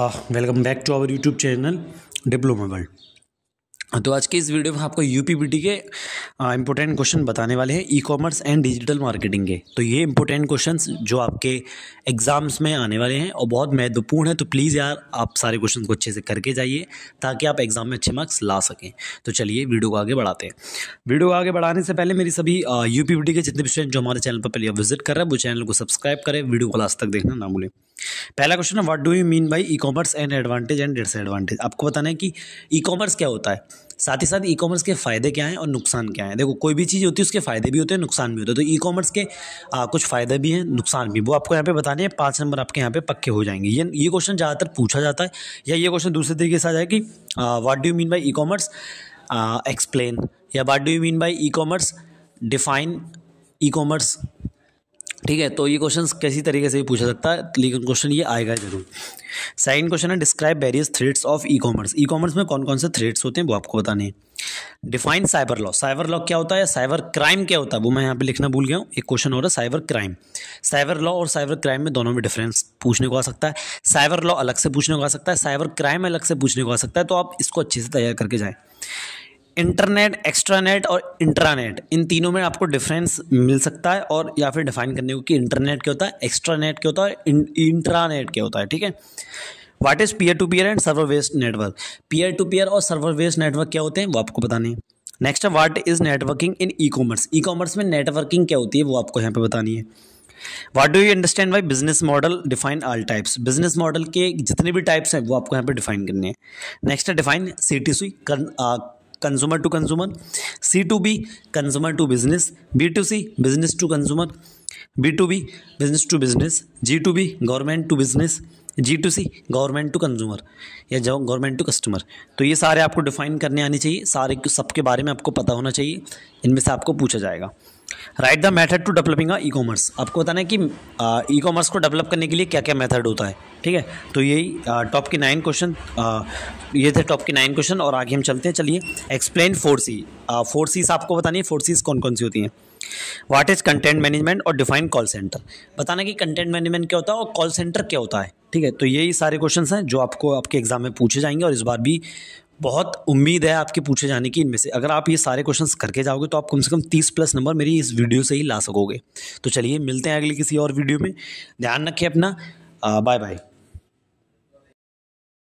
Ah, welcome back to our YouTube channel Diploma World. तो आज के इस वीडियो में आपको यू के इम्पोर्टेंट क्वेश्चन बताने वाले हैं e commerce and digital marketing के तो ये इंपॉर्टेंट क्वेश्चंस जो आपके एग्ज़ाम्स में आने वाले हैं और बहुत महत्वपूर्ण है तो प्लीज़ यार आप सारे क्वेश्चन को अच्छे से करके जाइए ताकि आप एग्ज़ाम में अच्छे मार्क्स ला सकें तो चलिए वीडियो को आगे बढ़ाते हैं वीडियो को आगे बढ़ाने से पहले मेरी सभी यू के जितने भी स्टूडेंट जो हमारे चैनल पर पहले विजिट कर रहे हैं वो चैनल को सब्सक्राइब करें वीडियो को लास्ट तक देखना ना भूलें पहला क्वेश्चन है what do you mean by e commerce and advantage and disadvantage आपको बताना है कि ई कॉमर्स क्या होता है साथ ही साथ ई कॉमर्स के फ़ायदे क्या हैं और नुकसान क्या हैं देखो कोई भी चीज़ होती है उसके फ़ायदे भी होते हैं नुकसान भी होते हैं तो ई कॉमर्स के आ, कुछ फ़ायदे भी हैं नुकसान भी वो आपको यहाँ पे बताने हैं पाँच नंबर आपके यहाँ पे पक्के हो जाएंगे ये ये क्वेश्चन ज़्यादातर पूछा जाता है या ये क्वेश्चन दूसरे तरीके से आ जाए कि what do you mean by e commerce explain या what do you mean by e commerce define e commerce ठीक है तो ये क्वेश्चन किसी तरीके से भी पूछा सकता है लेकिन क्वेश्चन ये आएगा जरूर सेकंड क्वेश्चन है describe various threads of e commerce e commerce में कौन कौन से थ्रेड्स होते हैं वो आपको बताने हैं define cyber law cyber law क्या होता है साइबर क्राइम क्या होता है वो मैं यहाँ पे लिखना भूल गया हूँ एक क्वेश्चन हो रहा है साइबर क्राइम साइबर लॉ और साइबर क्राइम में दोनों में डिफरेंस पूछने को आ सकता है साइबर लॉ अलग से पूछने को आ सकता है साइबर क्राइम अलग से पूछने को आ सकता है तो आप इसको अच्छे से तैयार करके जाएँ इंटरनेट एक्स्ट्रानेट और इंट्रानेट इन तीनों में आपको डिफरेंस मिल सकता है और या फिर डिफाइन करने को कि इंटरनेट क्या होता है एक्स्ट्रानेट क्या होता है इंट्रानेट क्या होता है ठीक है what is peer to peer and server based network peer to peer और सर्वर वेस्ट नेटवर्क क्या होते हैं वो आपको बतानी है next what is networking in e commerce e commerce में नेटवर्किंग क्या होती है वो आपको यहाँ पे बतानी है what do you understand by business model define all types business model के जितने भी टाइप्स हैं वो आपको यहाँ पे डिफाइन करने हैं नेक्स्ट है define C T C consumer to consumer C to B consumer to business B to C business to consumer B to B business to business G to B government to business G to C government to consumer या जो government to customer तो ये सारे आपको define करने आने चाहिए सारे सबके बारे में आपको पता होना चाहिए इनमें से आपको पूछा जाएगा write the method to developing e commerce आपको बताना है कि ई कॉमर्स को डेवलप करने के लिए क्या क्या मेथड होता है ठीक है तो यही टॉप के नाइन क्वेश्चन ये थे टॉप के नाइन क्वेश्चन और आगे हम चलते हैं चलिए explain four C four Cs आपको बतानी है फोर सीज कौन कौन सी होती हैं वाट इज़ कंटेंट मैनेजमेंट और डिफाइन कॉल सेंटर बताना कि कंटेंट मैनेजमेंट क्या होता है और कॉल सेंटर क्या होता है ठीक है तो यही सारे क्वेश्चन हैं जो आपको आपके एग्जाम में पूछे जाएंगे और इस बार भी बहुत उम्मीद है आपके पूछे जाने की इनमें से अगर आप ये सारे क्वेश्चन करके जाओगे तो आप कम से कम तीस प्लस नंबर मेरी इस वीडियो से ही ला सकोगे तो चलिए मिलते हैं अगले किसी और वीडियो में ध्यान रखें अपना बाय बाय